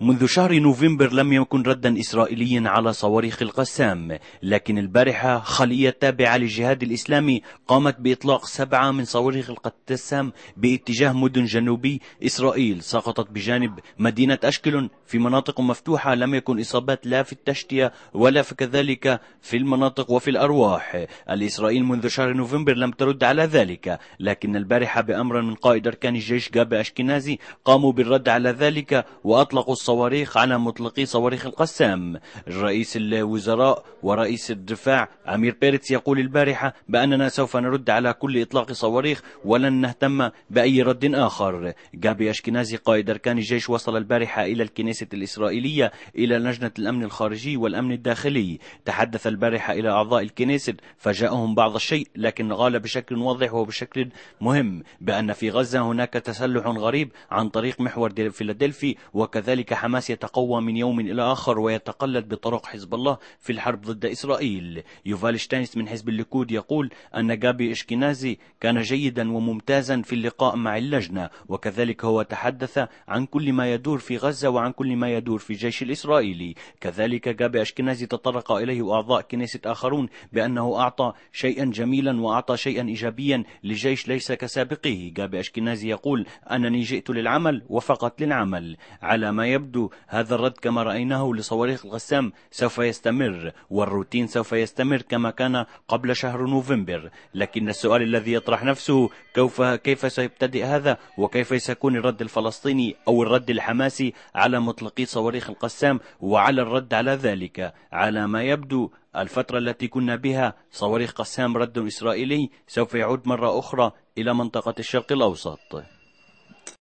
منذ شهر نوفمبر لم يكن ردا إسرائيليا على صواريخ القسام لكن البارحة خلية تابعة للجهاد الإسلامي قامت بإطلاق سبعة من صواريخ القسام باتجاه مدن جنوبي إسرائيل سقطت بجانب مدينة أشكلون في مناطق مفتوحة لم يكن إصابات لا في التشتية ولا في كذلك في المناطق وفي الأرواح الإسرائيل منذ شهر نوفمبر لم ترد على ذلك لكن البارحة بأمر من قائد أركان الجيش جابي أشكنازي قاموا بالرد على ذلك وأطلقوا الصواريخ على مطلقي صواريخ القسام رئيس الوزراء ورئيس الدفاع أمير بيرتس يقول البارحة بأننا سوف نرد على كل إطلاق صواريخ ولن نهتم بأي رد آخر جابي أشكنازي قائد أركان الجيش وصل البارحة إلى الكنيسة الإسرائيلية إلى لجنة الأمن الخارجي والأمن الداخلي تحدث البارحة إلى أعضاء الكنيسة فجاءهم بعض الشيء لكن قال بشكل واضح وبشكل مهم بأن في غزة هناك تسلح غريب عن طريق محور فيلادلفي وكذلك حماس يتقوى من يوم إلى آخر ويتقلد بطرق حزب الله في الحرب ضد إسرائيل يوفال شتاينس من حزب الليكود يقول أن جابي إشكينازي كان جيدا وممتازا في اللقاء مع اللجنة وكذلك هو تحدث عن كل ما يدور في غزة وعن كل ما يدور في الجيش الإسرائيلي كذلك جابي إشكينازي تطرق إليه أعضاء كنيسة آخرون بأنه أعطى شيئا جميلا وأعطى شيئا إيجابيا لجيش ليس كسابقه جابي أشكنازي يقول أنني جئت للعمل وفقط للعمل على ما يبدو يبدو هذا الرد كما رأيناه لصواريخ الغسام سوف يستمر والروتين سوف يستمر كما كان قبل شهر نوفمبر لكن السؤال الذي يطرح نفسه كيف كيف سيبتدئ هذا وكيف سيكون الرد الفلسطيني أو الرد الحماسي على مطلقي صواريخ القسام وعلى الرد على ذلك على ما يبدو الفترة التي كنا بها صواريخ قسام رد إسرائيلي سوف يعود مرة أخرى إلى منطقة الشرق الأوسط